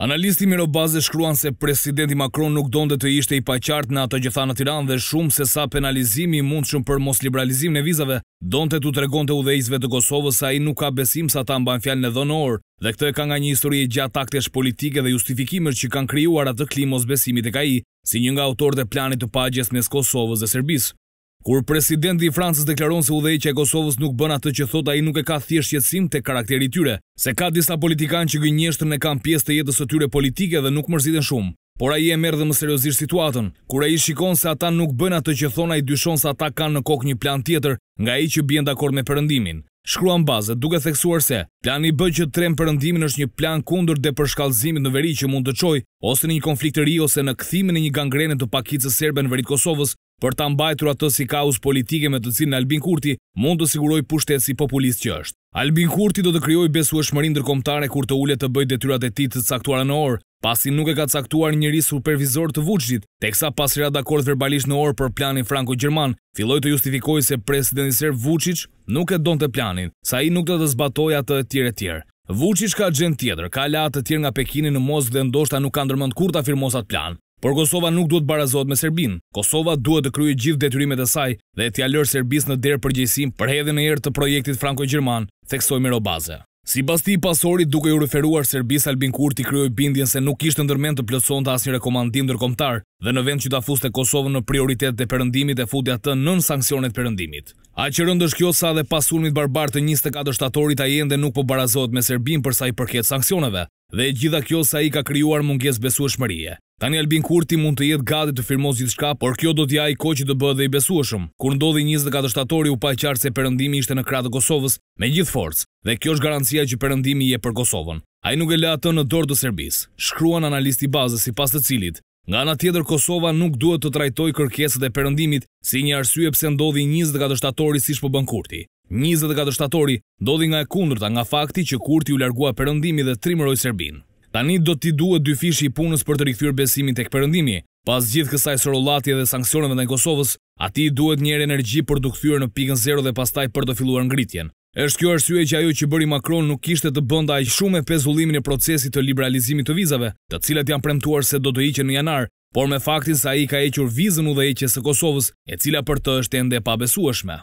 Analisti miro baze shkruan se presidenti Macron nuk donde të ishte i paqartë në ato gjitha në Tiran dhe shumë se sa penalizimi mund shumë për mos liberalizim në vizave, donde të të regon të udhejzve të Kosovës sa i nuk ka besim sa ta mban fjal në dhonor dhe këtë e ka nga një histori e gjatë taktesh politike dhe justifikimër që kanë kryuar atë klimos besimit e ka i, si njënga autor dhe planit të pagjes nës Kosovës dhe Serbisë. Kur presidenti i Francës deklaron se udhëheqja e Kosovës nuk bën atë që thot, ai nuk e ka thjesht jetësim te karakteri i tyre, se ka disa politikanë që gënjeshtrën e kanë pjesë të jetës së tyre politike dhe nuk mërziten shumë. Por ai e merr dhe më seriozisht situatën. Kur ai shikon se ata nuk bën atë që thona i dyshon se ata kanë në kokë një plan tjetër, nga ai që bien dakord me Perëndimin. Shkruan bazë duke theksuar se plani B që trem përëndimin është një plan kundër depërshkallëzimit në veri që mund të çojë ose në një konflikt të ri ose në kthimin e një gangrene të pakicës serbe në veri të Kosovës për të mbajtur atë si kaus politike me të cilën Albin Kurti mund të siguroj pushtet si populist që është. Albin Kurti do të kryoj besu e shmërin dërkomtare kur të ullet të bëjt detyrat e ti të caktuar në orë, pasi nuk e ka caktuar njëri supervizor të vuqgjit, teksa pasirat dhe akord verbalisht në orë për planin Franco-Gjerman, filloj të justifikoj se presidentisër Vuqic nuk e donë të planin, sa i nuk të të zbatoj atë të tjere tjere. Vuqic ka gjend tjetër, ka latë të tjere nga Pekini në Moskë dhe ndoshta nuk ka ndërmënd kur të afirmosat plan. Por Kosova nuk duhet barazot me Serbin. Kosova duhet të kryjë gjithë detyrimet e saj dhe e tjallër Serbis në derë përgjësim për hedhe në erë të projektit Franko-Gjerman, theksoj me robaze. Si basti i pasorit duke ju referuar Serbis Albin Kurti t'i kryoj bindjen se nuk ishtë ndërmen të plëtson të asnjë rekomandim dërkomtar dhe në vend që ta fuste Kosovë në prioritet të përëndimit e futja të nën sankcionet përëndimit. A që rëndë shkjo sa dhe pasunit barbar të 24 shtatorit a jende nuk po barazot me Serbim përsa i përket sankcioneve, dhe gjitha kjo sa i ka kryuar munges besueshmërie. Tani Albin Kurti mund të jetë gati të firmoz gjithë shka, por kjo do t'ja i ko që të bëhë dhe i besueshëm, kur ndodhi 24 shtatori u pa qartë se përëndimi ishte në kratë Kosovës me gjithë forcë, dhe kjo është garancia që përëndimi je për Kosovën. A i nuk e lea të në dorë të Serbisë, shkruan analisti bazës si pas të cilit. Nga nga tjetër Kosova nuk duhet të trajtoj kërkeset e përëndimit si një arsye pëse ndodhi 24 shtatori si shpë po bënkurti. 24 shtatori, dodi nga e kundrëta nga fakti që Kurti u largua përëndimi dhe trimëroj Serbin. Tani do t'i duhet dy fishi i punës për të rikëthyrë besimin të këpërëndimi, pas gjithë kësaj sërolatje dhe sankcioneve në Kosovës, ati duhet njerë energji për të këthyrë në pikën zero dhe pastaj për të filluar ngritjen. Êshtë kjo arsye që ajo që bëri Macron nuk ishte të bënda ajë shumë e pezullimin e procesit të liberalizimit të vizave, të cilat janë premtuar se do të iqen në janar, por me faktin sa i ka eqër vizën u dhe eqës e Kosovës, e cila për të është ende pabesueshme.